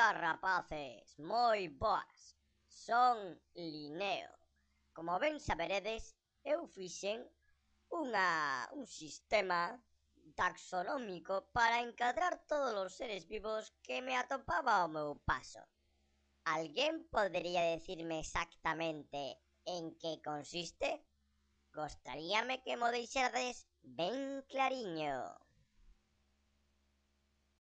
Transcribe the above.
todas rapaces moi boas. Son Lineo. Como ben saberedes, eu fixen unha, un sistema taxonómico para encadrar todos os seres vivos que me atopaba ao meu paso. Alguén podería decirme exactamente en que consiste? Gostaríame que mo deixades ben clariño.